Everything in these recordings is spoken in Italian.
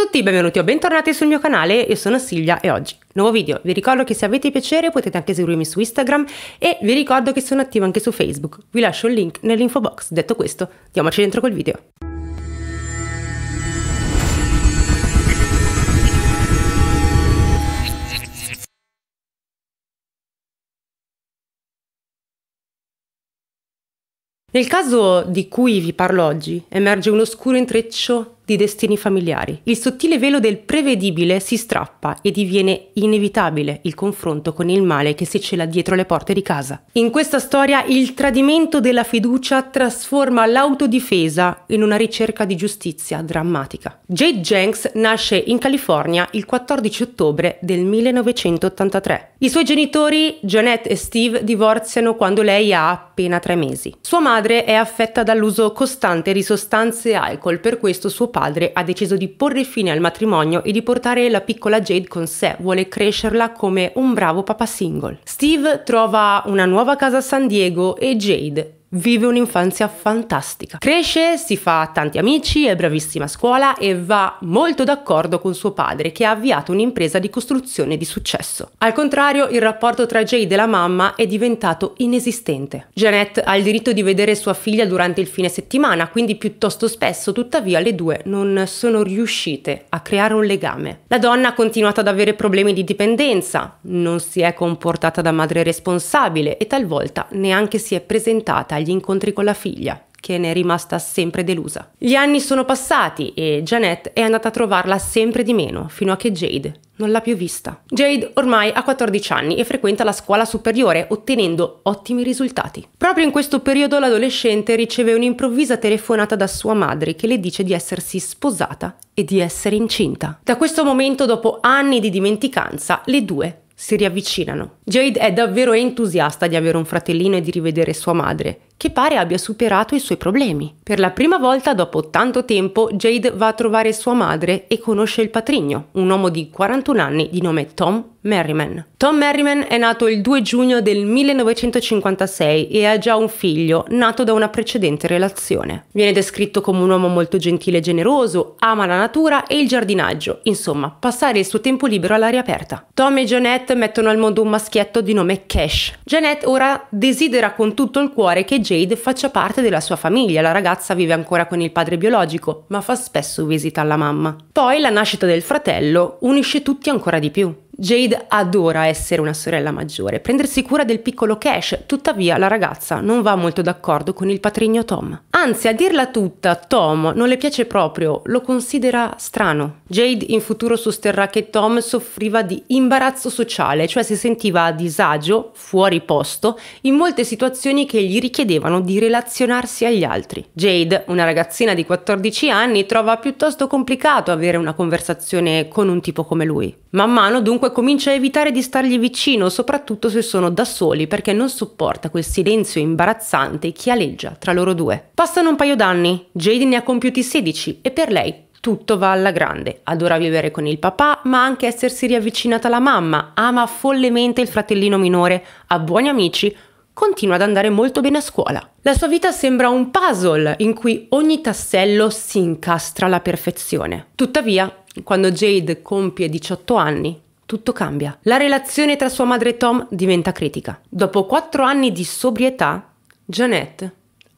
Ciao a tutti, benvenuti o bentornati sul mio canale, io sono Silvia e oggi nuovo video. Vi ricordo che se avete piacere potete anche seguirmi su Instagram e vi ricordo che sono attiva anche su Facebook. Vi lascio il link nell'info box. Detto questo, diamoci dentro col video. Nel caso di cui vi parlo oggi, emerge un oscuro intreccio di destini familiari. Il sottile velo del prevedibile si strappa e diviene inevitabile il confronto con il male che si cela dietro le porte di casa. In questa storia il tradimento della fiducia trasforma l'autodifesa in una ricerca di giustizia drammatica. Jade Jenks nasce in California il 14 ottobre del 1983. I suoi genitori, Jeanette e Steve, divorziano quando lei ha appena tre mesi. Sua madre è affetta dall'uso costante di sostanze e alcol, per questo suo padre padre ha deciso di porre fine al matrimonio e di portare la piccola Jade con sé, vuole crescerla come un bravo papà single. Steve trova una nuova casa a San Diego e Jade Vive un'infanzia fantastica. Cresce, si fa tanti amici, è bravissima a scuola e va molto d'accordo con suo padre che ha avviato un'impresa di costruzione di successo. Al contrario, il rapporto tra Jade e la mamma è diventato inesistente. Janet ha il diritto di vedere sua figlia durante il fine settimana, quindi piuttosto spesso, tuttavia le due non sono riuscite a creare un legame. La donna ha continuato ad avere problemi di dipendenza, non si è comportata da madre responsabile e talvolta neanche si è presentata agli incontri con la figlia, che ne è rimasta sempre delusa. Gli anni sono passati e Janet è andata a trovarla sempre di meno, fino a che Jade non l'ha più vista. Jade ormai ha 14 anni e frequenta la scuola superiore, ottenendo ottimi risultati. Proprio in questo periodo l'adolescente riceve un'improvvisa telefonata da sua madre che le dice di essersi sposata e di essere incinta. Da questo momento, dopo anni di dimenticanza, le due si riavvicinano. Jade è davvero entusiasta di avere un fratellino e di rivedere sua madre, che pare abbia superato i suoi problemi. Per la prima volta dopo tanto tempo, Jade va a trovare sua madre e conosce il patrigno, un uomo di 41 anni di nome Tom Merriman. Tom Merriman è nato il 2 giugno del 1956 e ha già un figlio, nato da una precedente relazione. Viene descritto come un uomo molto gentile e generoso, ama la natura e il giardinaggio, insomma, passare il suo tempo libero all'aria aperta. Tom e Jeanette mettono al mondo un maschietto maschietto di nome Cash. Janet ora desidera con tutto il cuore che Jade faccia parte della sua famiglia. La ragazza vive ancora con il padre biologico, ma fa spesso visita alla mamma. Poi la nascita del fratello unisce tutti ancora di più. Jade adora essere una sorella maggiore, prendersi cura del piccolo Cash, tuttavia la ragazza non va molto d'accordo con il patrigno Tom. Anzi, a dirla tutta, Tom non le piace proprio, lo considera strano. Jade in futuro sosterrà che Tom soffriva di imbarazzo sociale, cioè si sentiva a disagio, fuori posto, in molte situazioni che gli richiedevano di relazionarsi agli altri. Jade, una ragazzina di 14 anni, trova piuttosto complicato avere una conversazione con un tipo come lui. Man mano dunque comunque comincia a evitare di stargli vicino, soprattutto se sono da soli, perché non sopporta quel silenzio imbarazzante che aleggia tra loro due. Passano un paio d'anni, Jade ne ha compiuti 16 e per lei tutto va alla grande, adora vivere con il papà, ma anche essersi riavvicinata alla mamma, ama follemente il fratellino minore, ha buoni amici, continua ad andare molto bene a scuola. La sua vita sembra un puzzle in cui ogni tassello si incastra alla perfezione. Tuttavia, quando Jade compie 18 anni, tutto cambia. La relazione tra sua madre e Tom diventa critica. Dopo quattro anni di sobrietà, Janet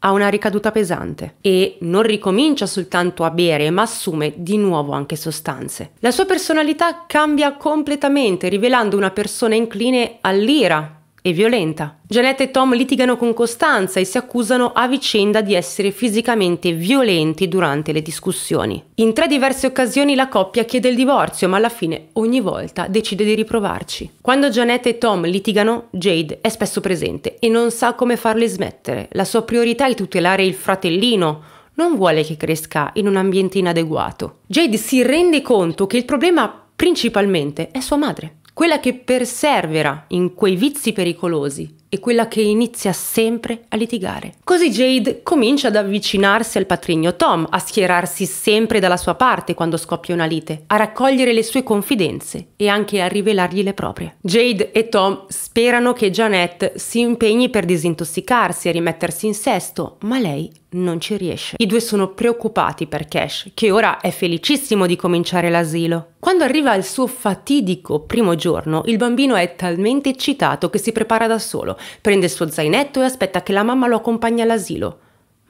ha una ricaduta pesante e non ricomincia soltanto a bere, ma assume di nuovo anche sostanze. La sua personalità cambia completamente, rivelando una persona incline all'ira e violenta. Janet e Tom litigano con costanza e si accusano a vicenda di essere fisicamente violenti durante le discussioni. In tre diverse occasioni la coppia chiede il divorzio, ma alla fine ogni volta decide di riprovarci. Quando Janet e Tom litigano, Jade è spesso presente e non sa come farle smettere. La sua priorità è tutelare il fratellino, non vuole che cresca in un ambiente inadeguato. Jade si rende conto che il problema principalmente è sua madre quella che persevera in quei vizi pericolosi e quella che inizia sempre a litigare. Così Jade comincia ad avvicinarsi al patrigno Tom, a schierarsi sempre dalla sua parte quando scoppia una lite, a raccogliere le sue confidenze e anche a rivelargli le proprie. Jade e Tom sperano che Janet si impegni per disintossicarsi e rimettersi in sesto, ma lei non ci riesce. I due sono preoccupati per Cash, che ora è felicissimo di cominciare l'asilo. Quando arriva il suo fatidico primo giorno, il bambino è talmente eccitato che si prepara da solo, prende il suo zainetto e aspetta che la mamma lo accompagni all'asilo.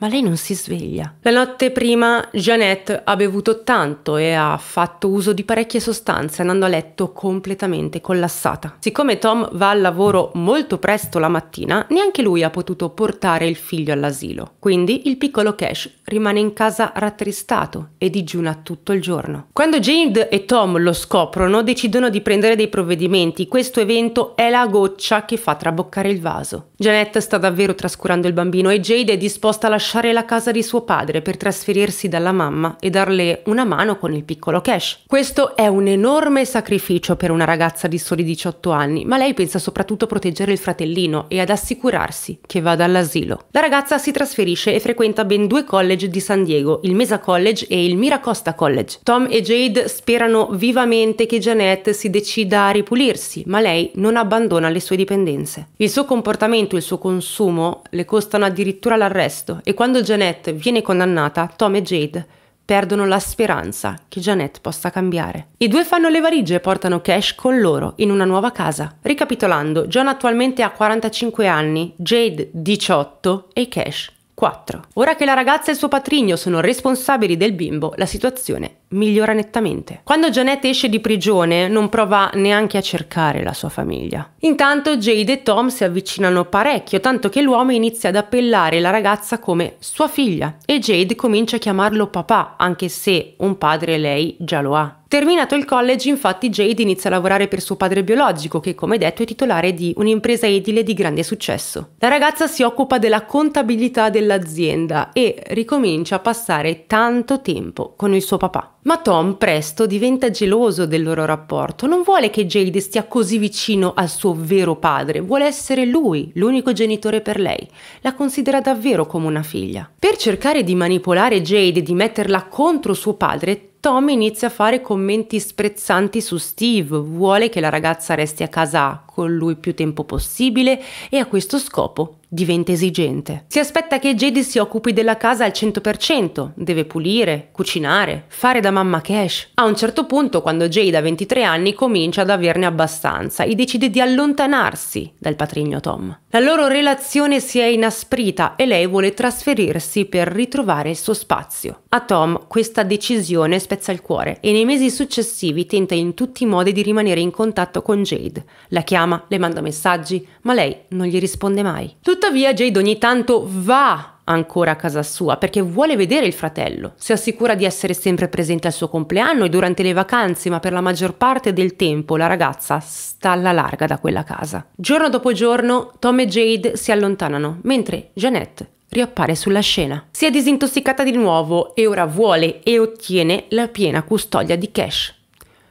Ma lei non si sveglia. La notte prima Jeanette ha bevuto tanto e ha fatto uso di parecchie sostanze andando a letto completamente collassata. Siccome Tom va al lavoro molto presto la mattina, neanche lui ha potuto portare il figlio all'asilo. Quindi il piccolo Cash rimane in casa rattristato e digiuna tutto il giorno. Quando Jade e Tom lo scoprono, decidono di prendere dei provvedimenti. Questo evento è la goccia che fa traboccare il vaso. Jeanette sta davvero trascurando il bambino e Jade è disposta a lasciare lasciare la casa di suo padre per trasferirsi dalla mamma e darle una mano con il piccolo Cash. Questo è un enorme sacrificio per una ragazza di soli 18 anni, ma lei pensa soprattutto a proteggere il fratellino e ad assicurarsi che vada all'asilo. La ragazza si trasferisce e frequenta ben due college di San Diego, il Mesa College e il Miracosta College. Tom e Jade sperano vivamente che Janet si decida a ripulirsi, ma lei non abbandona le sue dipendenze. Il suo comportamento e il suo consumo le costano addirittura l'arresto e quando Janet viene condannata, Tom e Jade perdono la speranza che Janet possa cambiare. I due fanno le valigie e portano Cash con loro in una nuova casa. Ricapitolando, John attualmente ha 45 anni, Jade 18 e Cash 4. Ora che la ragazza e il suo patrigno sono responsabili del bimbo, la situazione migliora nettamente. Quando Janet esce di prigione non prova neanche a cercare la sua famiglia. Intanto Jade e Tom si avvicinano parecchio, tanto che l'uomo inizia ad appellare la ragazza come sua figlia e Jade comincia a chiamarlo papà, anche se un padre lei già lo ha. Terminato il college, infatti, Jade inizia a lavorare per suo padre biologico, che come detto è titolare di un'impresa edile di grande successo. La ragazza si occupa della contabilità dell'azienda e ricomincia a passare tanto tempo con il suo papà. Ma Tom presto diventa geloso del loro rapporto, non vuole che Jade stia così vicino al suo vero padre, vuole essere lui l'unico genitore per lei, la considera davvero come una figlia. Per cercare di manipolare Jade e di metterla contro suo padre, Tom inizia a fare commenti sprezzanti su Steve, vuole che la ragazza resti a casa con lui più tempo possibile e a questo scopo diventa esigente. Si aspetta che Jade si occupi della casa al 100%, deve pulire, cucinare, fare da mamma cash. A un certo punto, quando Jade ha 23 anni, comincia ad averne abbastanza e decide di allontanarsi dal patrigno Tom. La loro relazione si è inasprita e lei vuole trasferirsi per ritrovare il suo spazio. A Tom questa decisione spezza il cuore e nei mesi successivi tenta in tutti i modi di rimanere in contatto con Jade. La chiama chiama, le manda messaggi, ma lei non gli risponde mai. Tuttavia Jade ogni tanto va ancora a casa sua perché vuole vedere il fratello. Si assicura di essere sempre presente al suo compleanno e durante le vacanze, ma per la maggior parte del tempo la ragazza sta alla larga da quella casa. Giorno dopo giorno Tom e Jade si allontanano, mentre Jeanette riappare sulla scena. Si è disintossicata di nuovo e ora vuole e ottiene la piena custodia di Cash.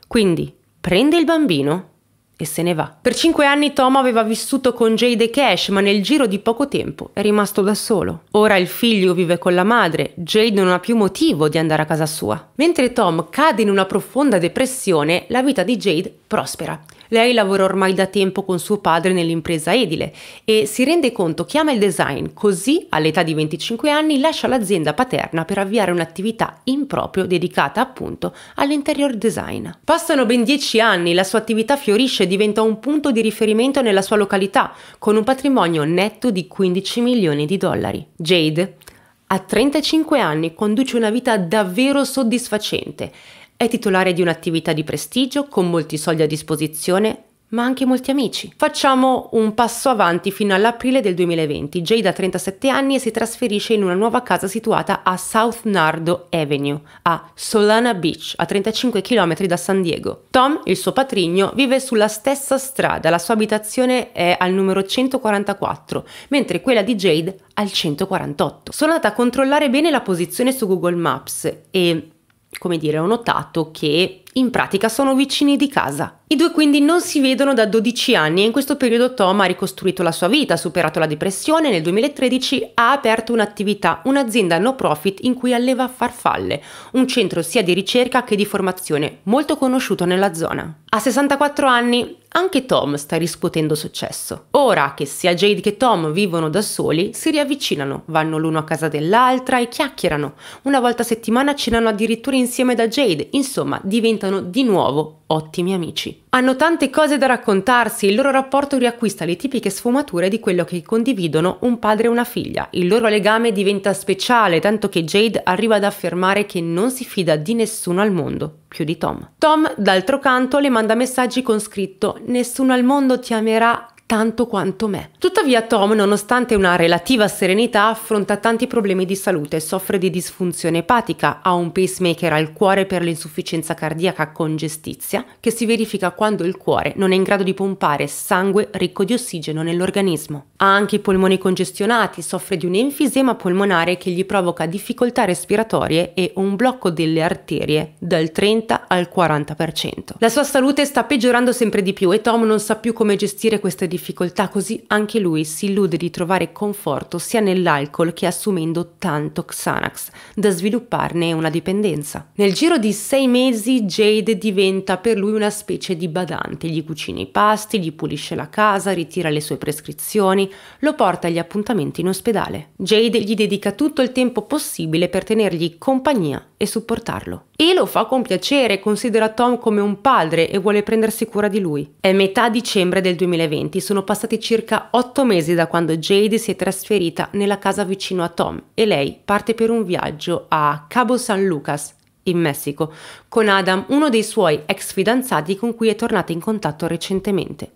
Quindi prende il bambino e se ne va. Per cinque anni Tom aveva vissuto con Jade e Cash, ma nel giro di poco tempo è rimasto da solo. Ora il figlio vive con la madre, Jade non ha più motivo di andare a casa sua. Mentre Tom cade in una profonda depressione, la vita di Jade prospera lei lavora ormai da tempo con suo padre nell'impresa edile e si rende conto che ama il design, così all'età di 25 anni lascia l'azienda paterna per avviare un'attività in proprio dedicata appunto all'interior design. Passano ben 10 anni, la sua attività fiorisce e diventa un punto di riferimento nella sua località, con un patrimonio netto di 15 milioni di dollari. Jade a 35 anni conduce una vita davvero soddisfacente è titolare di un'attività di prestigio, con molti soldi a disposizione, ma anche molti amici. Facciamo un passo avanti fino all'aprile del 2020. Jade ha 37 anni e si trasferisce in una nuova casa situata a South Nardo Avenue, a Solana Beach, a 35 km da San Diego. Tom, il suo patrigno, vive sulla stessa strada, la sua abitazione è al numero 144, mentre quella di Jade al 148. Sono andata a controllare bene la posizione su Google Maps e come dire, ho notato che in pratica sono vicini di casa i due quindi non si vedono da 12 anni e in questo periodo Tom ha ricostruito la sua vita, ha superato la depressione e nel 2013 ha aperto un'attività, un'azienda no profit in cui alleva farfalle, un centro sia di ricerca che di formazione molto conosciuto nella zona. A 64 anni anche Tom sta riscuotendo successo. Ora che sia Jade che Tom vivono da soli, si riavvicinano, vanno l'uno a casa dell'altra e chiacchierano. Una volta a settimana cenano addirittura insieme da Jade, insomma diventano di nuovo ottimi amici. Hanno tante cose da raccontarsi, il loro rapporto riacquista le tipiche sfumature di quello che condividono un padre e una figlia. Il loro legame diventa speciale, tanto che Jade arriva ad affermare che non si fida di nessuno al mondo, più di Tom. Tom, d'altro canto, le manda messaggi con scritto Nessuno al mondo ti amerà tanto quanto me. Tuttavia Tom, nonostante una relativa serenità, affronta tanti problemi di salute, soffre di disfunzione epatica, ha un pacemaker al cuore per l'insufficienza cardiaca congestizia, che si verifica quando il cuore non è in grado di pompare sangue ricco di ossigeno nell'organismo. Ha anche i polmoni congestionati, soffre di un enfisema polmonare che gli provoca difficoltà respiratorie e un blocco delle arterie dal 30 al 40%. La sua salute sta peggiorando sempre di più e Tom non sa più come gestire queste difficoltà difficoltà, così anche lui si illude di trovare conforto sia nell'alcol che assumendo tanto Xanax, da svilupparne una dipendenza. Nel giro di sei mesi Jade diventa per lui una specie di badante, gli cucina i pasti, gli pulisce la casa, ritira le sue prescrizioni, lo porta agli appuntamenti in ospedale. Jade gli dedica tutto il tempo possibile per tenergli compagnia e supportarlo. E lo fa con piacere, considera Tom come un padre e vuole prendersi cura di lui. È metà dicembre del 2020, sono passati circa otto mesi da quando Jade si è trasferita nella casa vicino a Tom e lei parte per un viaggio a Cabo San Lucas, in Messico, con Adam, uno dei suoi ex fidanzati con cui è tornata in contatto recentemente.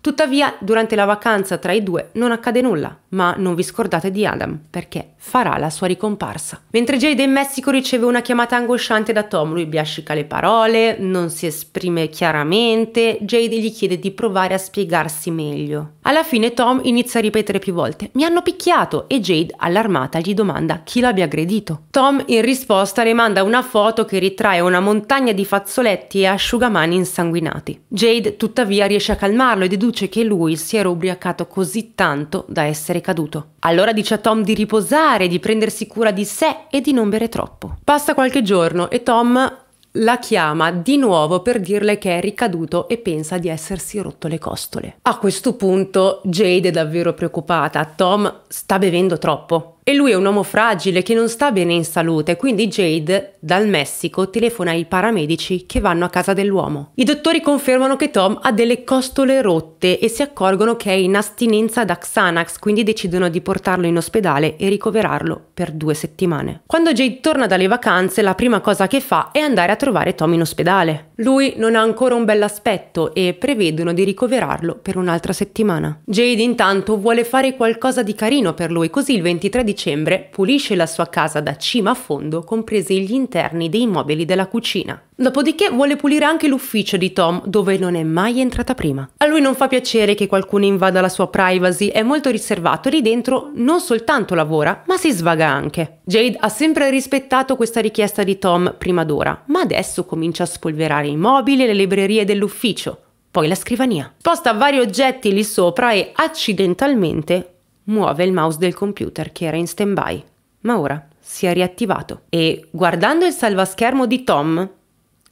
Tuttavia, durante la vacanza tra i due non accade nulla, ma non vi scordate di Adam, perché farà la sua ricomparsa. Mentre Jade in Messico riceve una chiamata angosciante da Tom, lui biascica le parole, non si esprime chiaramente, Jade gli chiede di provare a spiegarsi meglio. Alla fine Tom inizia a ripetere più volte, mi hanno picchiato, e Jade, allarmata, gli domanda chi l'abbia aggredito. Tom in risposta le manda una foto che ritrae una montagna di fazzoletti e asciugamani insanguinati. Jade tuttavia riesce a calmarlo e deduce deduce che lui si era ubriacato così tanto da essere caduto. Allora dice a Tom di riposare, di prendersi cura di sé e di non bere troppo. Passa qualche giorno e Tom la chiama di nuovo per dirle che è ricaduto e pensa di essersi rotto le costole. A questo punto Jade è davvero preoccupata, Tom sta bevendo troppo. E lui è un uomo fragile che non sta bene in salute, quindi Jade dal Messico telefona ai paramedici che vanno a casa dell'uomo. I dottori confermano che Tom ha delle costole rotte e si accorgono che è in astinenza da Xanax, quindi decidono di portarlo in ospedale e ricoverarlo per due settimane. Quando Jade torna dalle vacanze, la prima cosa che fa è andare a trovare Tom in ospedale. Lui non ha ancora un bell'aspetto e prevedono di ricoverarlo per un'altra settimana. Jade intanto vuole fare qualcosa di carino per lui, così il 23 dicembre dicembre pulisce la sua casa da cima a fondo, compresi gli interni dei mobili della cucina. Dopodiché vuole pulire anche l'ufficio di Tom, dove non è mai entrata prima. A lui non fa piacere che qualcuno invada la sua privacy, è molto riservato e lì dentro non soltanto lavora, ma si svaga anche. Jade ha sempre rispettato questa richiesta di Tom prima d'ora, ma adesso comincia a spolverare i mobili e le librerie dell'ufficio, poi la scrivania. Sposta vari oggetti lì sopra e accidentalmente muove il mouse del computer che era in stand-by, ma ora si è riattivato. E guardando il salvaschermo di Tom,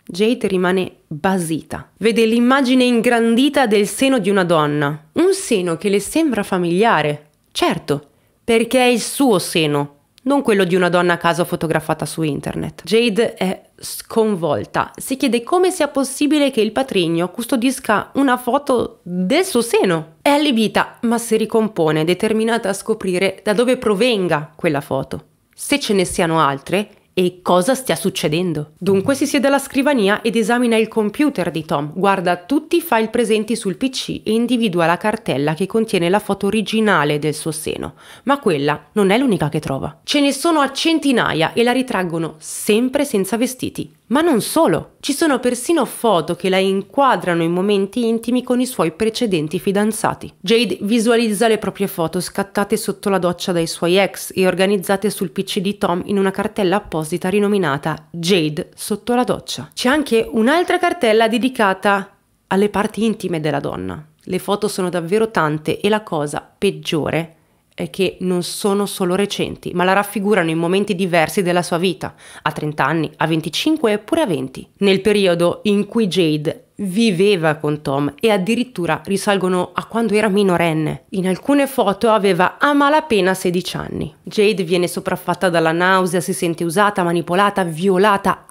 Jade rimane basita. Vede l'immagine ingrandita del seno di una donna. Un seno che le sembra familiare. Certo, perché è il suo seno, non quello di una donna a caso fotografata su internet. Jade è sconvolta. Si chiede come sia possibile che il patrigno custodisca una foto del suo seno. È allibita, ma si ricompone, determinata a scoprire da dove provenga quella foto, se ce ne siano altre e cosa stia succedendo. Dunque si siede alla scrivania ed esamina il computer di Tom, guarda tutti i file presenti sul PC e individua la cartella che contiene la foto originale del suo seno, ma quella non è l'unica che trova. Ce ne sono a centinaia e la ritraggono sempre senza vestiti. Ma non solo, ci sono persino foto che la inquadrano in momenti intimi con i suoi precedenti fidanzati. Jade visualizza le proprie foto scattate sotto la doccia dai suoi ex e organizzate sul PC di Tom in una cartella apposta apposita rinominata Jade sotto la doccia. C'è anche un'altra cartella dedicata alle parti intime della donna. Le foto sono davvero tante e la cosa peggiore è che non sono solo recenti, ma la raffigurano in momenti diversi della sua vita, a 30 anni, a 25 e pure a 20. Nel periodo in cui Jade viveva con Tom e addirittura risalgono a quando era minorenne. In alcune foto aveva a malapena 16 anni. Jade viene sopraffatta dalla nausea, si sente usata, manipolata, violata.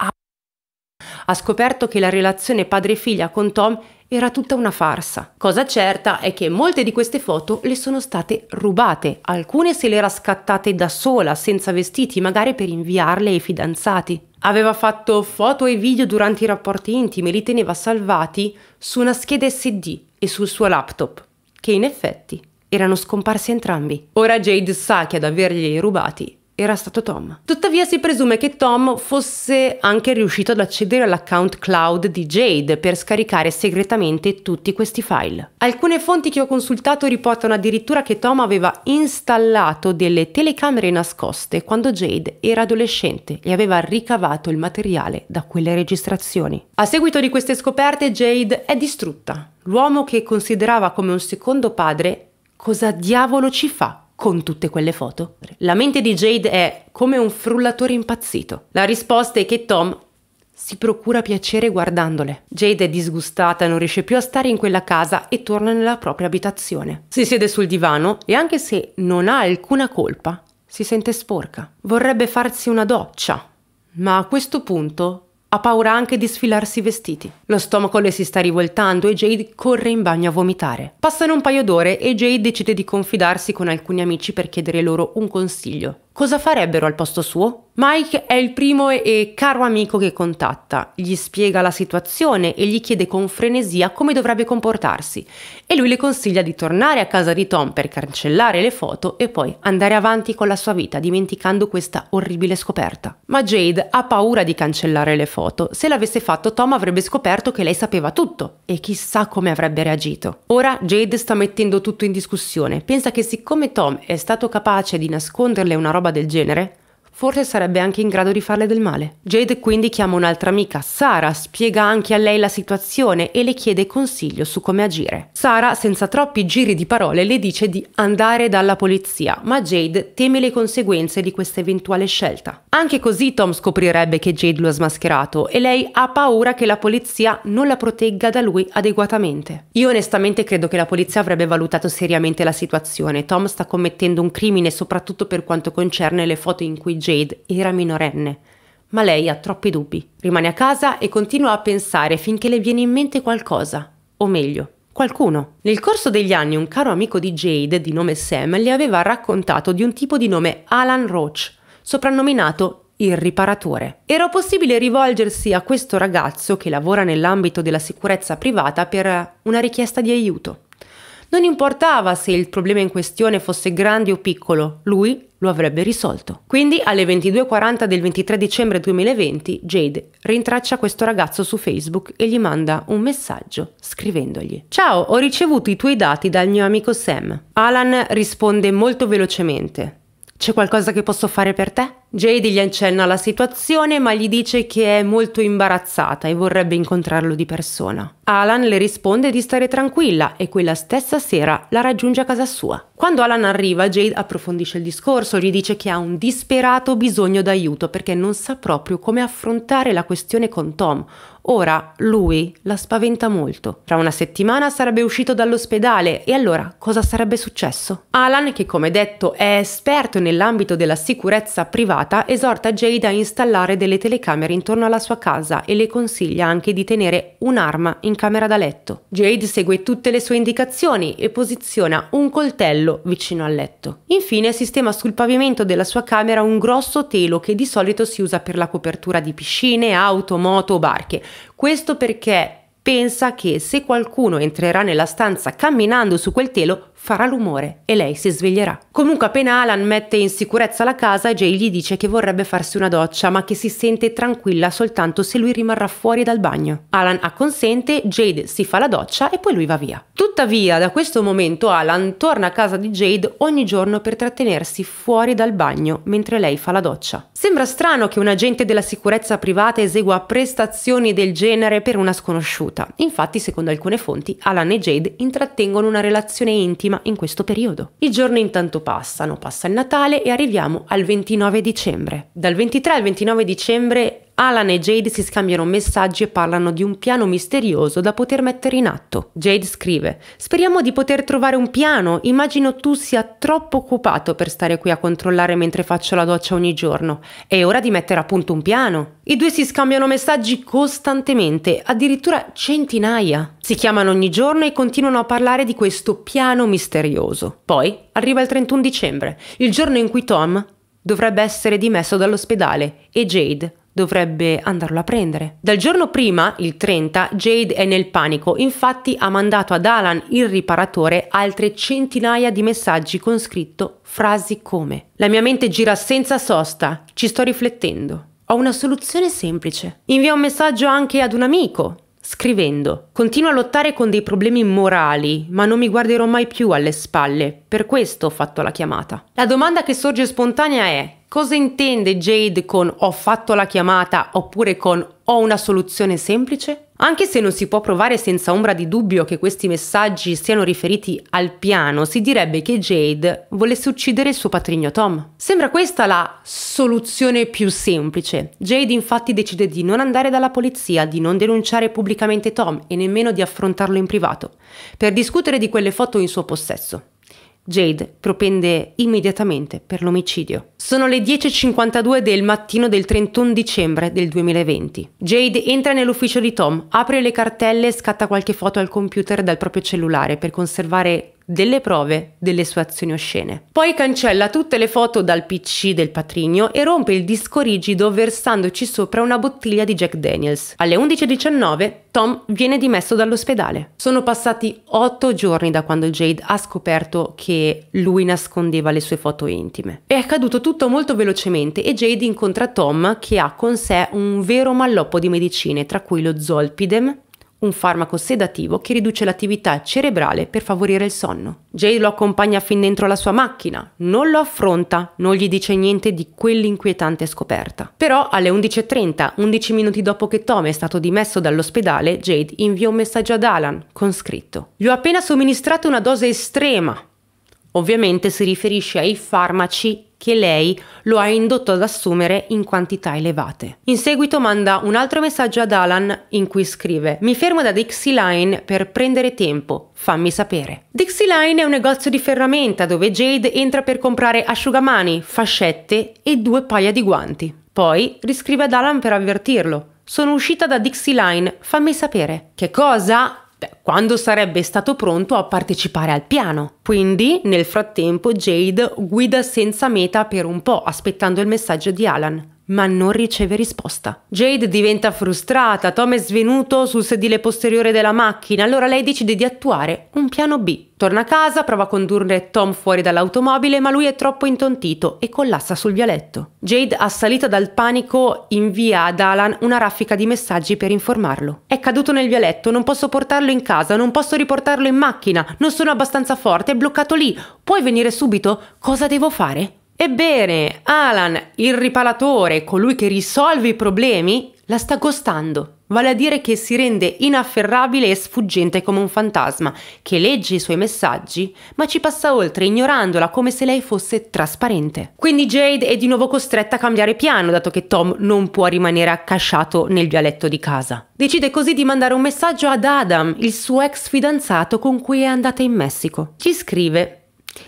Ha scoperto che la relazione padre-figlia con Tom era tutta una farsa. Cosa certa è che molte di queste foto le sono state rubate, alcune se le era scattate da sola, senza vestiti, magari per inviarle ai fidanzati. Aveva fatto foto e video durante i rapporti intimi, e li teneva salvati su una scheda SD e sul suo laptop, che in effetti erano scomparsi entrambi. Ora Jade sa che ad averglieli rubati era stato Tom. Tuttavia si presume che Tom fosse anche riuscito ad accedere all'account cloud di Jade per scaricare segretamente tutti questi file. Alcune fonti che ho consultato riportano addirittura che Tom aveva installato delle telecamere nascoste quando Jade era adolescente e aveva ricavato il materiale da quelle registrazioni. A seguito di queste scoperte Jade è distrutta. L'uomo che considerava come un secondo padre cosa diavolo ci fa con tutte quelle foto? La mente di Jade è come un frullatore impazzito. La risposta è che Tom si procura piacere guardandole. Jade è disgustata, non riesce più a stare in quella casa e torna nella propria abitazione. Si siede sul divano e anche se non ha alcuna colpa, si sente sporca. Vorrebbe farsi una doccia, ma a questo punto ha paura anche di sfilarsi i vestiti. Lo stomaco le si sta rivoltando e Jade corre in bagno a vomitare. Passano un paio d'ore e Jade decide di confidarsi con alcuni amici per chiedere loro un consiglio. Cosa farebbero al posto suo? Mike è il primo e caro amico che contatta, gli spiega la situazione e gli chiede con frenesia come dovrebbe comportarsi e lui le consiglia di tornare a casa di Tom per cancellare le foto e poi andare avanti con la sua vita dimenticando questa orribile scoperta. Ma Jade ha paura di cancellare le foto, se l'avesse fatto Tom avrebbe scoperto che lei sapeva tutto e chissà come avrebbe reagito. Ora Jade sta mettendo tutto in discussione, pensa che siccome Tom è stato capace di nasconderle una roba roba del genere? forse sarebbe anche in grado di farle del male. Jade quindi chiama un'altra amica, Sara, spiega anche a lei la situazione e le chiede consiglio su come agire. Sara, senza troppi giri di parole, le dice di andare dalla polizia, ma Jade teme le conseguenze di questa eventuale scelta. Anche così Tom scoprirebbe che Jade lo ha smascherato e lei ha paura che la polizia non la protegga da lui adeguatamente. Io onestamente credo che la polizia avrebbe valutato seriamente la situazione. Tom sta commettendo un crimine soprattutto per quanto concerne le foto in cui Jade era minorenne, ma lei ha troppi dubbi. Rimane a casa e continua a pensare finché le viene in mente qualcosa, o meglio, qualcuno. Nel corso degli anni un caro amico di Jade, di nome Sam, le aveva raccontato di un tipo di nome Alan Roach, soprannominato il riparatore. Era possibile rivolgersi a questo ragazzo che lavora nell'ambito della sicurezza privata per una richiesta di aiuto. Non importava se il problema in questione fosse grande o piccolo, lui lo avrebbe risolto. Quindi alle 22.40 del 23 dicembre 2020 Jade rintraccia questo ragazzo su Facebook e gli manda un messaggio scrivendogli Ciao, ho ricevuto i tuoi dati dal mio amico Sam. Alan risponde molto velocemente C'è qualcosa che posso fare per te? Jade gli accenna la situazione ma gli dice che è molto imbarazzata e vorrebbe incontrarlo di persona. Alan le risponde di stare tranquilla e quella stessa sera la raggiunge a casa sua. Quando Alan arriva Jade approfondisce il discorso, gli dice che ha un disperato bisogno d'aiuto perché non sa proprio come affrontare la questione con Tom. Ora lui la spaventa molto. Tra una settimana sarebbe uscito dall'ospedale e allora cosa sarebbe successo? Alan, che come detto è esperto nell'ambito della sicurezza privata, puntata esorta Jade a installare delle telecamere intorno alla sua casa e le consiglia anche di tenere un'arma in camera da letto. Jade segue tutte le sue indicazioni e posiziona un coltello vicino al letto. Infine sistema sul pavimento della sua camera un grosso telo che di solito si usa per la copertura di piscine, auto, moto o barche. Questo perché pensa che se qualcuno entrerà nella stanza camminando su quel telo farà l'umore e lei si sveglierà. Comunque appena Alan mette in sicurezza la casa, Jay gli dice che vorrebbe farsi una doccia, ma che si sente tranquilla soltanto se lui rimarrà fuori dal bagno. Alan acconsente, Jade si fa la doccia e poi lui va via. Tuttavia, da questo momento Alan torna a casa di Jade ogni giorno per trattenersi fuori dal bagno mentre lei fa la doccia. Sembra strano che un agente della sicurezza privata esegua prestazioni del genere per una sconosciuta. Infatti, secondo alcune fonti, Alan e Jade intrattengono una relazione intima problema in questo periodo. I giorni intanto passano, passa il Natale e arriviamo al 29 dicembre. Dal 23 al 29 dicembre Alan e Jade si scambiano messaggi e parlano di un piano misterioso da poter mettere in atto. Jade scrive: Speriamo di poter trovare un piano. Immagino tu sia troppo occupato per stare qui a controllare mentre faccio la doccia ogni giorno. È ora di mettere a punto un piano. I due si scambiano messaggi costantemente, addirittura centinaia. Si chiamano ogni giorno e continuano a parlare di questo piano misterioso. Poi arriva il 31 dicembre, il giorno in cui Tom dovrebbe essere dimesso dall'ospedale e Jade dovrebbe andarlo a prendere. Dal giorno prima, il 30, Jade è nel panico, infatti ha mandato ad Alan, il riparatore, altre centinaia di messaggi con scritto frasi come La mia mente gira senza sosta, ci sto riflettendo. Ho una soluzione semplice. Invia un messaggio anche ad un amico, scrivendo Continuo a lottare con dei problemi morali, ma non mi guarderò mai più alle spalle, per questo ho fatto la chiamata. La domanda che sorge spontanea è Cosa intende Jade con ho fatto la chiamata oppure con ho una soluzione semplice? Anche se non si può provare senza ombra di dubbio che questi messaggi siano riferiti al piano, si direbbe che Jade volesse uccidere il suo patrigno Tom. Sembra questa la soluzione più semplice. Jade infatti decide di non andare dalla polizia, di non denunciare pubblicamente Tom e nemmeno di affrontarlo in privato, per discutere di quelle foto in suo possesso. Jade propende immediatamente per l'omicidio. Sono le 10.52 del mattino del 31 dicembre del 2020. Jade entra nell'ufficio di Tom, apre le cartelle e scatta qualche foto al computer dal proprio cellulare per conservare delle prove delle sue azioni oscene. Poi cancella tutte le foto dal PC del patrigno e rompe il disco rigido versandoci sopra una bottiglia di Jack Daniels. Alle 11.19 Tom viene dimesso dall'ospedale. Sono passati otto giorni da quando Jade ha scoperto che lui nascondeva le sue foto intime. È accaduto tutto molto velocemente e Jade incontra Tom che ha con sé un vero malloppo di medicine, tra cui lo zolpidem un farmaco sedativo che riduce l'attività cerebrale per favorire il sonno. Jay lo accompagna fin dentro la sua macchina, non lo affronta, non gli dice niente di quell'inquietante scoperta. Però alle 11.30, 11 minuti dopo che Tom è stato dimesso dall'ospedale, Jade invia un messaggio ad Alan con scritto «Gli ho appena somministrato una dose estrema». Ovviamente si riferisce ai farmaci che lei lo ha indotto ad assumere in quantità elevate. In seguito manda un altro messaggio ad Alan in cui scrive Mi fermo da Dixie Line per prendere tempo, fammi sapere. Dixie Line è un negozio di ferramenta dove Jade entra per comprare asciugamani, fascette e due paia di guanti. Poi riscrive ad Alan per avvertirlo. Sono uscita da Dixie Line, fammi sapere. Che cosa? Cioè, quando sarebbe stato pronto a partecipare al piano. Quindi, nel frattempo, Jade guida senza meta per un po', aspettando il messaggio di Alan ma non riceve risposta. Jade diventa frustrata, Tom è svenuto sul sedile posteriore della macchina, allora lei decide di attuare un piano B. Torna a casa, prova a condurre Tom fuori dall'automobile, ma lui è troppo intontito e collassa sul vialetto. Jade, assalita dal panico, invia ad Alan una raffica di messaggi per informarlo. È caduto nel vialetto, non posso portarlo in casa, non posso riportarlo in macchina, non sono abbastanza forte, è bloccato lì. Puoi venire subito? Cosa devo fare? Ebbene, Alan, il riparatore, colui che risolve i problemi, la sta costando, vale a dire che si rende inafferrabile e sfuggente come un fantasma, che legge i suoi messaggi, ma ci passa oltre ignorandola come se lei fosse trasparente. Quindi Jade è di nuovo costretta a cambiare piano, dato che Tom non può rimanere accasciato nel vialetto di casa. Decide così di mandare un messaggio ad Adam, il suo ex fidanzato con cui è andata in Messico. Ci scrive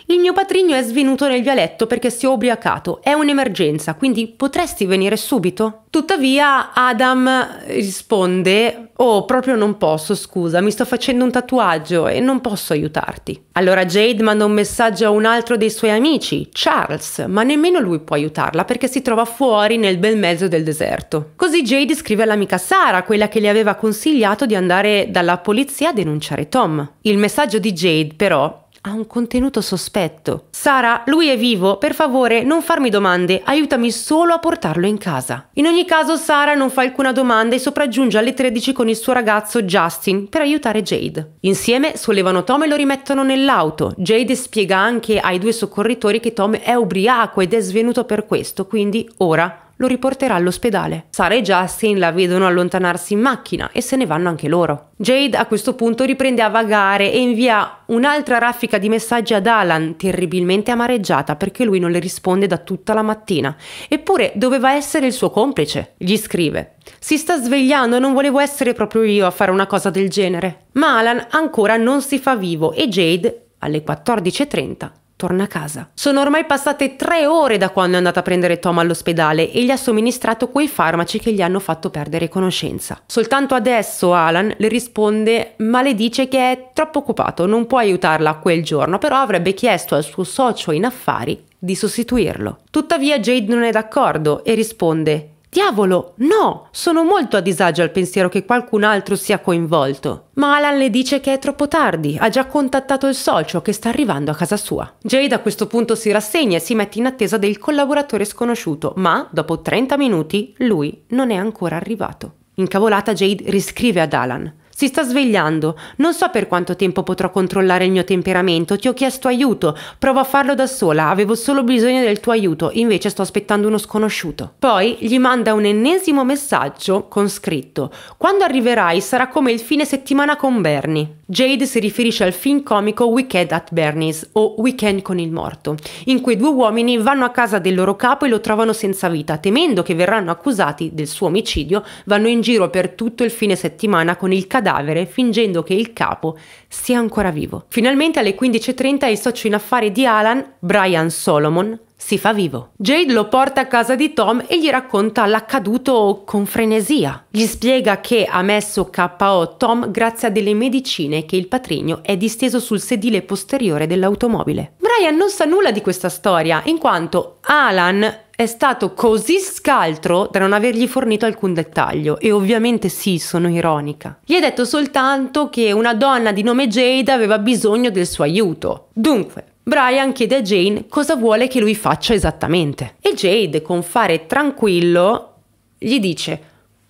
il mio patrigno è svenuto nel vialetto perché si è ubriacato, è un'emergenza, quindi potresti venire subito? Tuttavia Adam risponde, oh proprio non posso, scusa, mi sto facendo un tatuaggio e non posso aiutarti. Allora Jade manda un messaggio a un altro dei suoi amici, Charles, ma nemmeno lui può aiutarla perché si trova fuori nel bel mezzo del deserto. Così Jade scrive all'amica Sara, quella che le aveva consigliato di andare dalla polizia a denunciare Tom. Il messaggio di Jade però ha un contenuto sospetto. Sara, lui è vivo, per favore non farmi domande, aiutami solo a portarlo in casa. In ogni caso Sara non fa alcuna domanda e sopraggiunge alle 13 con il suo ragazzo Justin per aiutare Jade. Insieme sollevano Tom e lo rimettono nell'auto. Jade spiega anche ai due soccorritori che Tom è ubriaco ed è svenuto per questo, quindi ora lo riporterà all'ospedale. Sara e Justin la vedono allontanarsi in macchina e se ne vanno anche loro. Jade a questo punto riprende a vagare e invia un'altra raffica di messaggi ad Alan, terribilmente amareggiata perché lui non le risponde da tutta la mattina. Eppure doveva essere il suo complice. Gli scrive: Si sta svegliando, non volevo essere proprio io a fare una cosa del genere. Ma Alan ancora non si fa vivo e Jade, alle 14.30, torna a casa. Sono ormai passate tre ore da quando è andata a prendere Tom all'ospedale e gli ha somministrato quei farmaci che gli hanno fatto perdere conoscenza. Soltanto adesso Alan le risponde ma le dice che è troppo occupato, non può aiutarla quel giorno, però avrebbe chiesto al suo socio in affari di sostituirlo. Tuttavia Jade non è d'accordo e risponde Diavolo, no! Sono molto a disagio al pensiero che qualcun altro sia coinvolto. Ma Alan le dice che è troppo tardi, ha già contattato il socio che sta arrivando a casa sua. Jade a questo punto si rassegna e si mette in attesa del collaboratore sconosciuto, ma dopo 30 minuti lui non è ancora arrivato. Incavolata Jade riscrive ad Alan. Si sta svegliando. Non so per quanto tempo potrò controllare il mio temperamento. Ti ho chiesto aiuto. Provo a farlo da sola. Avevo solo bisogno del tuo aiuto. Invece sto aspettando uno sconosciuto. Poi gli manda un ennesimo messaggio con scritto: Quando arriverai sarà come il fine settimana con Bernie. Jade si riferisce al film comico Weekend at Bernie's o Weekend con il morto, in cui due uomini vanno a casa del loro capo e lo trovano senza vita, temendo che verranno accusati del suo omicidio, vanno in giro per tutto il fine settimana con il cadavere cadavere fingendo che il capo sia ancora vivo. Finalmente alle 15.30 il socio in affari di Alan, Brian Solomon, si fa vivo. Jade lo porta a casa di Tom e gli racconta l'accaduto con frenesia. Gli spiega che ha messo KO Tom grazie a delle medicine che il patrigno è disteso sul sedile posteriore dell'automobile. Brian non sa nulla di questa storia, in quanto Alan è stato così scaltro da non avergli fornito alcun dettaglio e ovviamente sì, sono ironica. Gli ha detto soltanto che una donna di nome Jade aveva bisogno del suo aiuto. Dunque, Brian chiede a Jane cosa vuole che lui faccia esattamente e Jade con fare tranquillo gli dice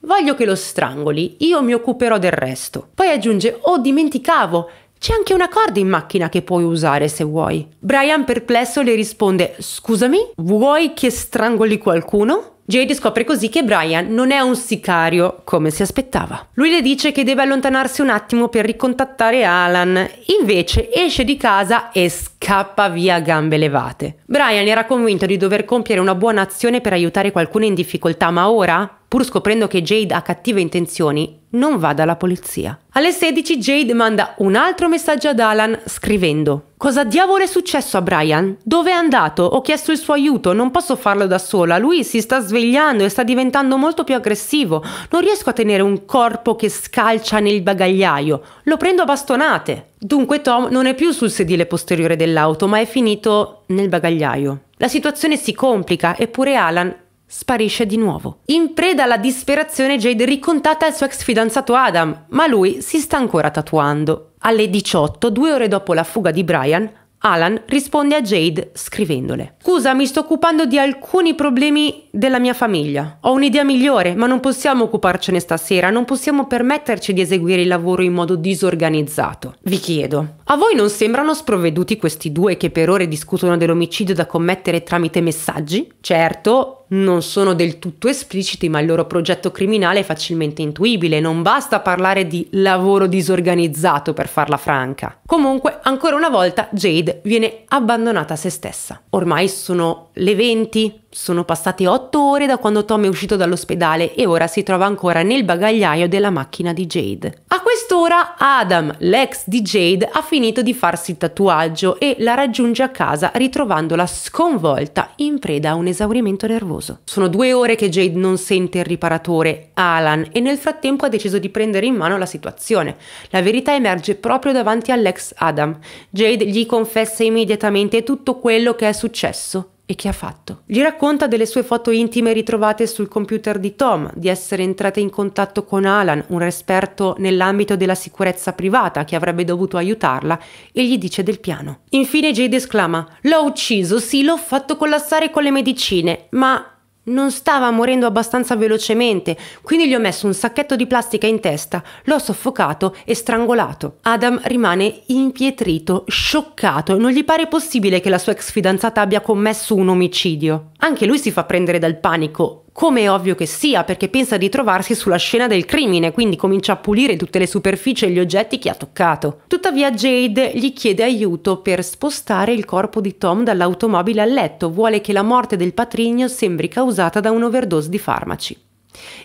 Voglio che lo strangoli, io mi occuperò del resto. Poi aggiunge, oh dimenticavo, c'è anche una corda in macchina che puoi usare se vuoi. Brian perplesso le risponde Scusami, vuoi che strangoli qualcuno? Jade scopre così che Brian non è un sicario come si aspettava. Lui le dice che deve allontanarsi un attimo per ricontattare Alan, invece esce di casa e scappa via a gambe levate. Brian era convinto di dover compiere una buona azione per aiutare qualcuno in difficoltà, ma ora pur scoprendo che Jade ha cattive intenzioni, non va dalla polizia. Alle 16 Jade manda un altro messaggio ad Alan scrivendo Cosa diavolo è successo a Brian? Dove è andato? Ho chiesto il suo aiuto, non posso farlo da sola, lui si sta svegliando e sta diventando molto più aggressivo, non riesco a tenere un corpo che scalcia nel bagagliaio, lo prendo a bastonate. Dunque Tom non è più sul sedile posteriore dell'auto ma è finito nel bagagliaio. La situazione si complica eppure Alan sparisce di nuovo. In preda alla disperazione, Jade ricontatta il suo ex fidanzato Adam, ma lui si sta ancora tatuando. Alle 18, due ore dopo la fuga di Brian, Alan risponde a Jade scrivendole: Scusa, mi sto occupando di alcuni problemi della mia famiglia. Ho un'idea migliore, ma non possiamo occuparcene stasera, non possiamo permetterci di eseguire il lavoro in modo disorganizzato. Vi chiedo, a voi non sembrano sprovveduti questi due che per ore discutono dell'omicidio da commettere tramite messaggi? Certo, non sono del tutto espliciti, ma il loro progetto criminale è facilmente intuibile, non basta parlare di lavoro disorganizzato per farla franca. Comunque, ancora una volta, Jade viene abbandonata a se stessa. Ormai sono le 20, sono passate otto ore da quando Tom è uscito dall'ospedale e ora si trova ancora nel bagagliaio della macchina di Jade. A quest'ora Adam, l'ex di Jade, ha finito di farsi il tatuaggio e la raggiunge a casa ritrovandola sconvolta in preda a un esaurimento nervoso. Sono due ore che Jade non sente il riparatore, Alan, e nel frattempo ha deciso di prendere in mano la situazione. La verità emerge proprio davanti all'ex Adam. Jade gli confessa immediatamente tutto quello che è successo e che ha fatto. Gli racconta delle sue foto intime ritrovate sul computer di Tom, di essere entrata in contatto con Alan, un esperto nell'ambito della sicurezza privata che avrebbe dovuto aiutarla, e gli dice del piano. Infine Jade esclama: L'ho ucciso, sì, l'ho fatto collassare con le medicine, ma non stava morendo abbastanza velocemente, quindi gli ho messo un sacchetto di plastica in testa, l'ho soffocato e strangolato. Adam rimane impietrito, scioccato, non gli pare possibile che la sua ex fidanzata abbia commesso un omicidio. Anche lui si fa prendere dal panico, come è ovvio che sia, perché pensa di trovarsi sulla scena del crimine, quindi comincia a pulire tutte le superfici e gli oggetti che ha toccato. Tuttavia Jade gli chiede aiuto per spostare il corpo di Tom dall'automobile al letto, vuole che la morte del patrigno sembri causata da un'overdose di farmaci.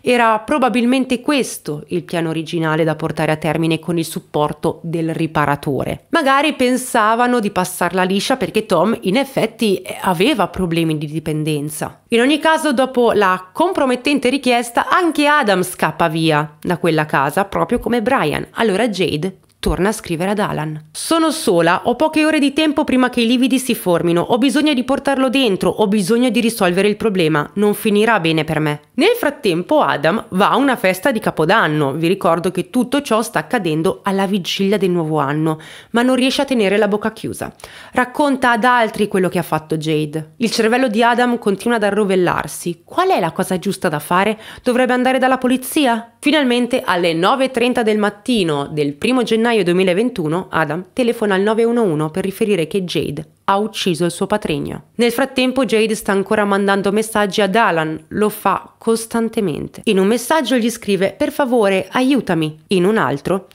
Era probabilmente questo il piano originale da portare a termine con il supporto del riparatore. Magari pensavano di passarla liscia perché Tom in effetti aveva problemi di dipendenza. In ogni caso, dopo la compromettente richiesta, anche Adam scappa via da quella casa, proprio come Brian. Allora Jade torna a scrivere ad Alan. Sono sola, ho poche ore di tempo prima che i lividi si formino, ho bisogno di portarlo dentro, ho bisogno di risolvere il problema, non finirà bene per me. Nel frattempo Adam va a una festa di Capodanno, vi ricordo che tutto ciò sta accadendo alla vigilia del nuovo anno, ma non riesce a tenere la bocca chiusa. Racconta ad altri quello che ha fatto Jade. Il cervello di Adam continua ad arrovellarsi. Qual è la cosa giusta da fare? Dovrebbe andare dalla polizia? Finalmente alle 9.30 del mattino del 1 gennaio 2021 Adam telefona al 911 per riferire che Jade ha ucciso il suo patrigno. Nel frattempo Jade sta ancora mandando messaggi ad Alan, lo fa costantemente. In un messaggio gli scrive per favore aiutami, in un altro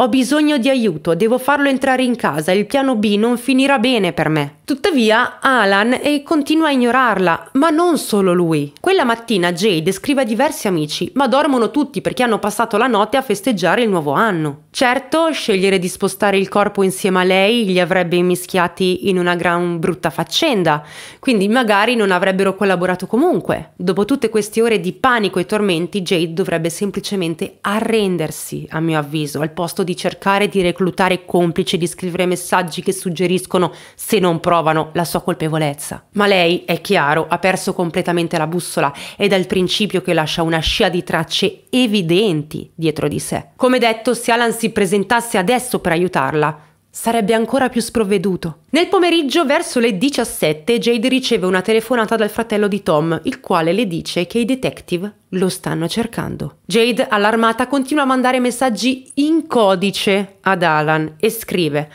ho bisogno di aiuto, devo farlo entrare in casa, il piano B non finirà bene per me. Tuttavia, Alan eh, continua a ignorarla, ma non solo lui. Quella mattina Jade scrive a diversi amici, ma dormono tutti perché hanno passato la notte a festeggiare il nuovo anno. Certo, scegliere di spostare il corpo insieme a lei li avrebbe immischiati in una gran brutta faccenda, quindi magari non avrebbero collaborato comunque. Dopo tutte queste ore di panico e tormenti, Jade dovrebbe semplicemente arrendersi, a mio avviso, al posto di di cercare di reclutare complici, e di scrivere messaggi che suggeriscono, se non provano, la sua colpevolezza. Ma lei, è chiaro, ha perso completamente la bussola e dal principio che lascia una scia di tracce evidenti dietro di sé. Come detto, se Alan si presentasse adesso per aiutarla, sarebbe ancora più sprovveduto. Nel pomeriggio, verso le 17, Jade riceve una telefonata dal fratello di Tom, il quale le dice che i detective lo stanno cercando. Jade, allarmata, continua a mandare messaggi in codice ad Alan e scrive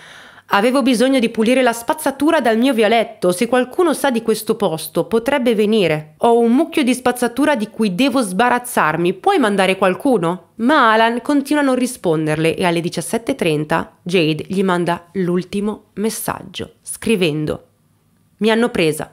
Avevo bisogno di pulire la spazzatura dal mio vialetto. Se qualcuno sa di questo posto, potrebbe venire. Ho un mucchio di spazzatura di cui devo sbarazzarmi. Puoi mandare qualcuno? Ma Alan continua a non risponderle e alle 17.30 Jade gli manda l'ultimo messaggio, scrivendo Mi hanno presa.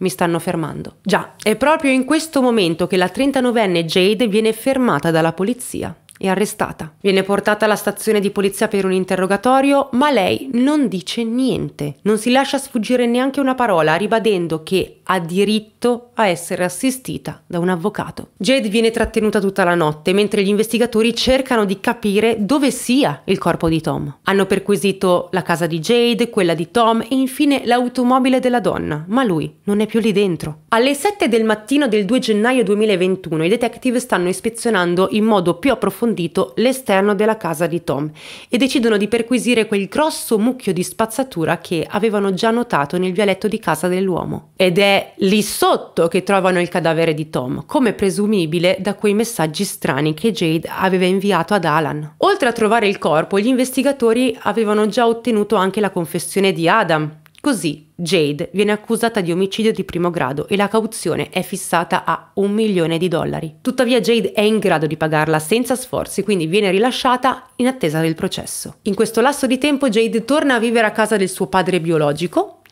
Mi stanno fermando. Già, è proprio in questo momento che la 39enne Jade viene fermata dalla polizia e arrestata. Viene portata alla stazione di polizia per un interrogatorio, ma lei non dice niente. Non si lascia sfuggire neanche una parola, ribadendo che ha diritto a essere assistita da un avvocato. Jade viene trattenuta tutta la notte, mentre gli investigatori cercano di capire dove sia il corpo di Tom. Hanno perquisito la casa di Jade, quella di Tom e infine l'automobile della donna, ma lui non è più lì dentro. Alle 7 del mattino del 2 gennaio 2021 i detective stanno ispezionando in modo più approfondito approfondito l'esterno della casa di Tom e decidono di perquisire quel grosso mucchio di spazzatura che avevano già notato nel vialetto di casa dell'uomo. Ed è lì sotto che trovano il cadavere di Tom, come presumibile da quei messaggi strani che Jade aveva inviato ad Alan. Oltre a trovare il corpo, gli investigatori avevano già ottenuto anche la confessione di Adam, Così Jade viene accusata di omicidio di primo grado e la cauzione è fissata a un milione di dollari. Tuttavia Jade è in grado di pagarla senza sforzi, quindi viene rilasciata in attesa del processo. In questo lasso di tempo Jade torna a vivere a casa del suo padre biologico,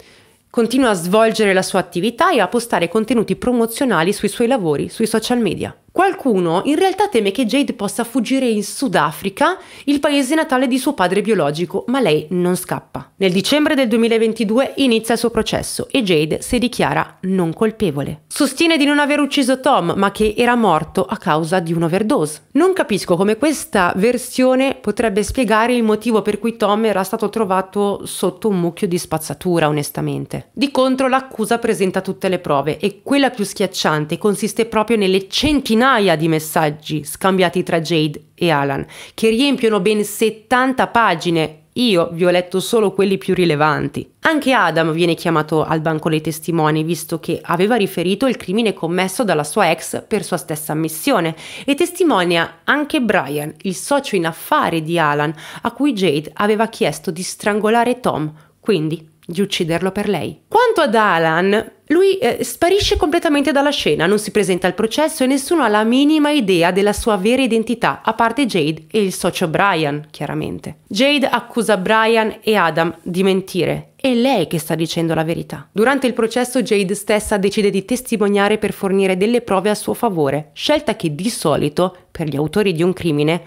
continua a svolgere la sua attività e a postare contenuti promozionali sui suoi lavori sui social media. Qualcuno in realtà teme che Jade possa fuggire in Sudafrica, il paese natale di suo padre biologico, ma lei non scappa. Nel dicembre del 2022 inizia il suo processo e Jade si dichiara non colpevole. Sostiene di non aver ucciso Tom, ma che era morto a causa di un'overdose. Non capisco come questa versione potrebbe spiegare il motivo per cui Tom era stato trovato sotto un mucchio di spazzatura, onestamente. Di contro l'accusa presenta tutte le prove e quella più schiacciante consiste proprio nelle centinaia centinaia di messaggi scambiati tra Jade e Alan, che riempiono ben 70 pagine io vi ho letto solo quelli più rilevanti. Anche Adam viene chiamato al banco dei testimoni, visto che aveva riferito il crimine commesso dalla sua ex per sua stessa ammissione, e testimonia anche Brian, il socio in affari di Alan, a cui Jade aveva chiesto di strangolare Tom, quindi di ucciderlo per lei. Quanto ad Alan, lui eh, sparisce completamente dalla scena, non si presenta al processo e nessuno ha la minima idea della sua vera identità, a parte Jade e il socio Brian, chiaramente. Jade accusa Brian e Adam di mentire. È lei che sta dicendo la verità. Durante il processo Jade stessa decide di testimoniare per fornire delle prove a suo favore, scelta che di solito, per gli autori di un crimine,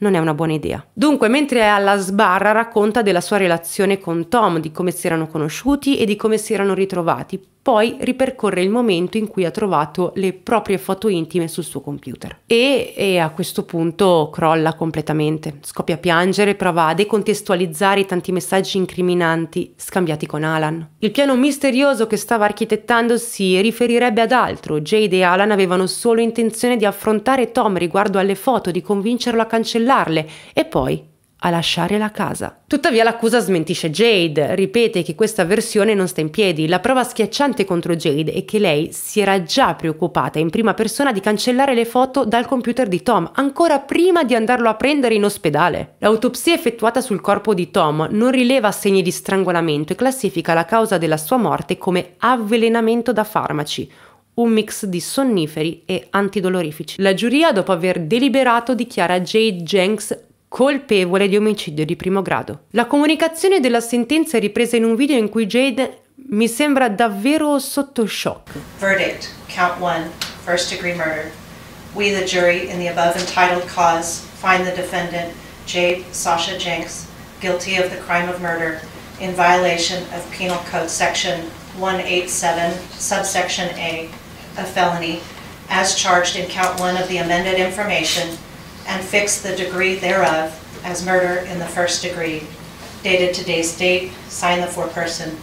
non è una buona idea. Dunque, mentre è alla sbarra, racconta della sua relazione con Tom, di come si erano conosciuti e di come si erano ritrovati poi ripercorre il momento in cui ha trovato le proprie foto intime sul suo computer. E, e, a questo punto crolla completamente, scoppia a piangere, prova a decontestualizzare i tanti messaggi incriminanti scambiati con Alan. Il piano misterioso che stava architettando si riferirebbe ad altro, Jade e Alan avevano solo intenzione di affrontare Tom riguardo alle foto, di convincerlo a cancellarle e poi a lasciare la casa. Tuttavia l'accusa smentisce Jade, ripete che questa versione non sta in piedi. La prova schiacciante contro Jade è che lei si era già preoccupata in prima persona di cancellare le foto dal computer di Tom, ancora prima di andarlo a prendere in ospedale. L'autopsia effettuata sul corpo di Tom non rileva segni di strangolamento e classifica la causa della sua morte come avvelenamento da farmaci, un mix di sonniferi e antidolorifici. La giuria, dopo aver deliberato, dichiara Jade Jenks colpevole di omicidio di primo grado. La comunicazione della sentenza è ripresa in un video in cui Jade mi sembra davvero sotto shock. Verdict, count one, first degree murder. We the jury in the above entitled cause find the defendant Jade Sasha Jenks guilty of the crime of murder in violation of penal code section 187 subsection A, a felony as charged in count one of the amended information and fix the degree thereof as murder in the first degree. Dated today's date, sign the foreperson,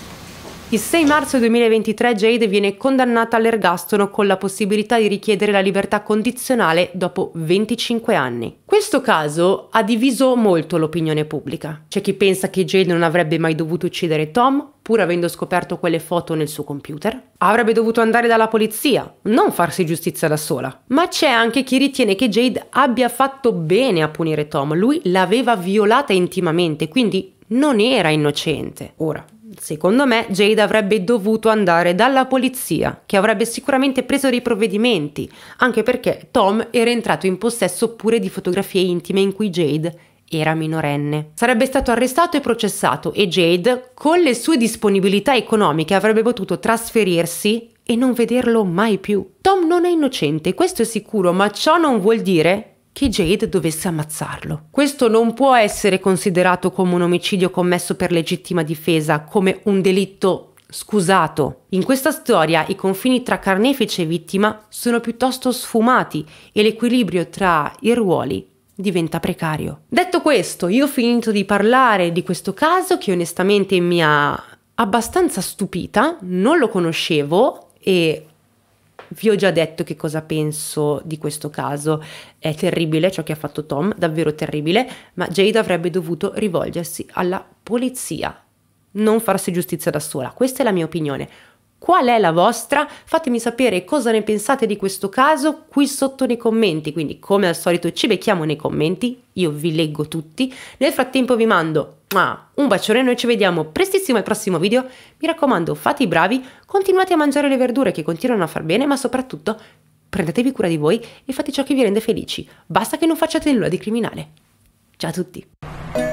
Il 6 marzo 2023 Jade viene condannata all'ergastolo con la possibilità di richiedere la libertà condizionale dopo 25 anni. Questo caso ha diviso molto l'opinione pubblica. C'è chi pensa che Jade non avrebbe mai dovuto uccidere Tom, pur avendo scoperto quelle foto nel suo computer. Avrebbe dovuto andare dalla polizia, non farsi giustizia da sola. Ma c'è anche chi ritiene che Jade abbia fatto bene a punire Tom. Lui l'aveva violata intimamente, quindi non era innocente. Ora, Secondo me Jade avrebbe dovuto andare dalla polizia, che avrebbe sicuramente preso dei provvedimenti, anche perché Tom era entrato in possesso pure di fotografie intime in cui Jade era minorenne. Sarebbe stato arrestato e processato e Jade, con le sue disponibilità economiche, avrebbe potuto trasferirsi e non vederlo mai più. Tom non è innocente, questo è sicuro, ma ciò non vuol dire che Jade dovesse ammazzarlo. Questo non può essere considerato come un omicidio commesso per legittima difesa, come un delitto scusato. In questa storia i confini tra carnefice e vittima sono piuttosto sfumati e l'equilibrio tra i ruoli diventa precario. Detto questo, io ho finito di parlare di questo caso che onestamente mi ha abbastanza stupita, non lo conoscevo e vi ho già detto che cosa penso di questo caso. È terribile ciò che ha fatto Tom, davvero terribile, ma Jade avrebbe dovuto rivolgersi alla polizia, non farsi giustizia da sola. Questa è la mia opinione. Qual è la vostra? Fatemi sapere cosa ne pensate di questo caso qui sotto nei commenti, quindi come al solito ci becchiamo nei commenti, io vi leggo tutti. Nel frattempo vi mando ah, un bacione, noi ci vediamo prestissimo al prossimo video. Mi raccomando, fate i bravi, continuate a mangiare le verdure che continuano a far bene, ma soprattutto prendetevi cura di voi e fate ciò che vi rende felici. Basta che non facciate nulla di criminale. Ciao a tutti!